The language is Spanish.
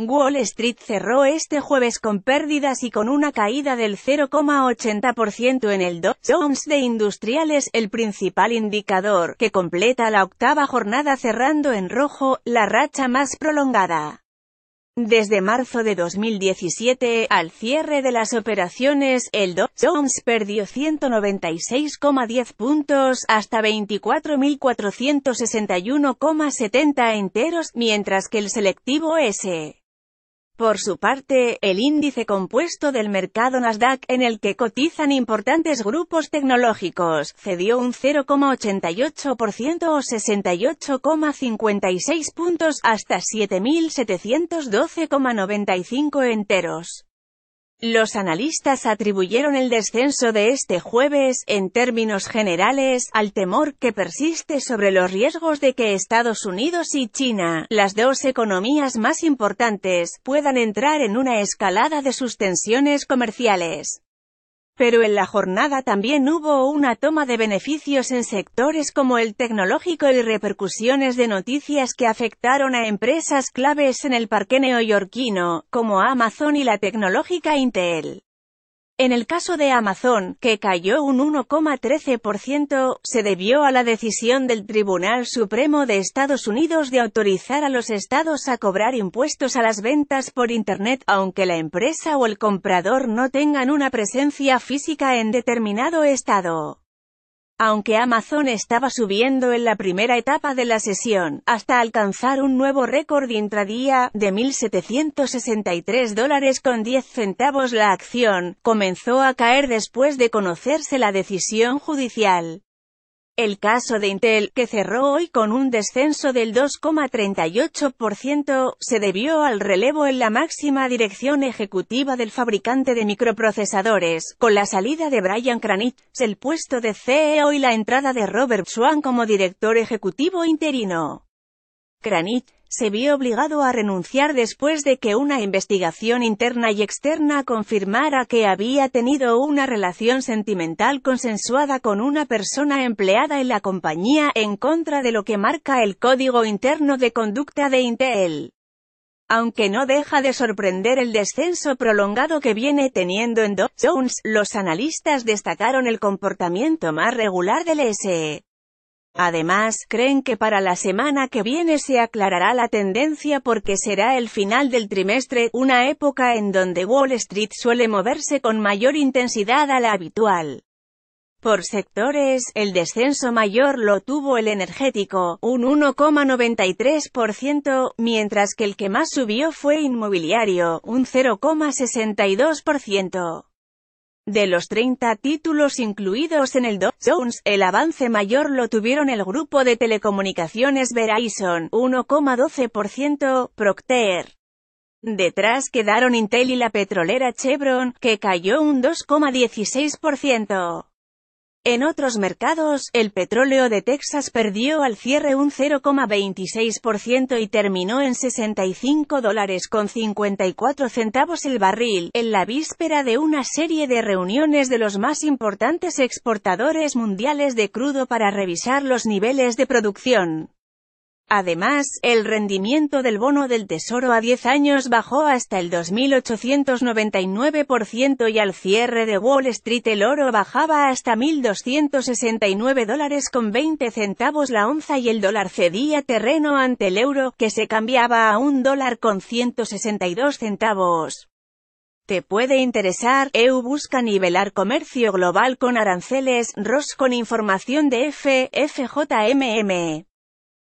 Wall Street cerró este jueves con pérdidas y con una caída del 0,80% en el Dow Jones de Industriales, el principal indicador, que completa la octava jornada cerrando en rojo, la racha más prolongada. Desde marzo de 2017, al cierre de las operaciones, el Dow Jones perdió 196,10 puntos hasta 24.461,70 enteros, mientras que el selectivo S. Por su parte, el índice compuesto del mercado Nasdaq, en el que cotizan importantes grupos tecnológicos, cedió un 0,88% o 68,56 puntos hasta 7.712,95 enteros. Los analistas atribuyeron el descenso de este jueves, en términos generales, al temor que persiste sobre los riesgos de que Estados Unidos y China, las dos economías más importantes, puedan entrar en una escalada de sus tensiones comerciales. Pero en la jornada también hubo una toma de beneficios en sectores como el tecnológico y repercusiones de noticias que afectaron a empresas claves en el parque neoyorquino, como Amazon y la tecnológica Intel. En el caso de Amazon, que cayó un 1,13%, se debió a la decisión del Tribunal Supremo de Estados Unidos de autorizar a los estados a cobrar impuestos a las ventas por Internet, aunque la empresa o el comprador no tengan una presencia física en determinado estado aunque Amazon estaba subiendo en la primera etapa de la sesión, hasta alcanzar un nuevo récord intradía, de 1.763 dólares con 10 centavos la acción, comenzó a caer después de conocerse la decisión judicial. El caso de Intel, que cerró hoy con un descenso del 2,38%, se debió al relevo en la máxima dirección ejecutiva del fabricante de microprocesadores, con la salida de Brian Kranitz, el puesto de CEO y la entrada de Robert Swan como director ejecutivo interino se vio obligado a renunciar después de que una investigación interna y externa confirmara que había tenido una relación sentimental consensuada con una persona empleada en la compañía, en contra de lo que marca el Código Interno de Conducta de Intel. Aunque no deja de sorprender el descenso prolongado que viene teniendo en Dow Jones, los analistas destacaron el comportamiento más regular del SE. Además, creen que para la semana que viene se aclarará la tendencia porque será el final del trimestre, una época en donde Wall Street suele moverse con mayor intensidad a la habitual. Por sectores, el descenso mayor lo tuvo el energético, un 1,93%, mientras que el que más subió fue inmobiliario, un 0,62%. De los 30 títulos incluidos en el Dow Jones, el avance mayor lo tuvieron el grupo de telecomunicaciones Verizon, 1,12%, Procter. Detrás quedaron Intel y la petrolera Chevron, que cayó un 2,16%. En otros mercados, el petróleo de Texas perdió al cierre un 0,26% y terminó en 65 dólares con 54 centavos el barril, en la víspera de una serie de reuniones de los más importantes exportadores mundiales de crudo para revisar los niveles de producción. Además, el rendimiento del bono del Tesoro a 10 años bajó hasta el 2.899% y al cierre de Wall Street el oro bajaba hasta 1.269 dólares con 20 centavos la onza y el dólar cedía terreno ante el euro, que se cambiaba a un dólar con 162 centavos. Te puede interesar, EU busca nivelar comercio global con aranceles, ROS con información de FFJMM.